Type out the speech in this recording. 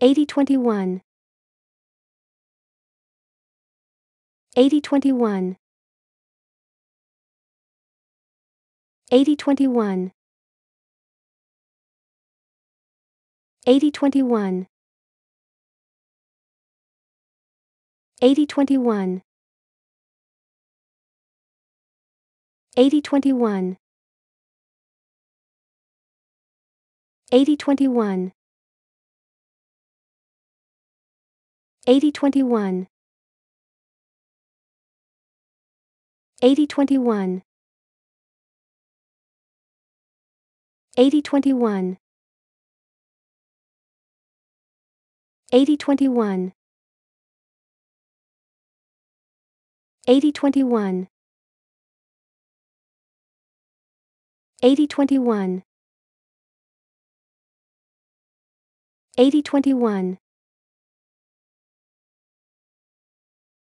8021 8021 8021 8021 8021 8021 8021 8021 8021 8021 8021 8021 8021 8021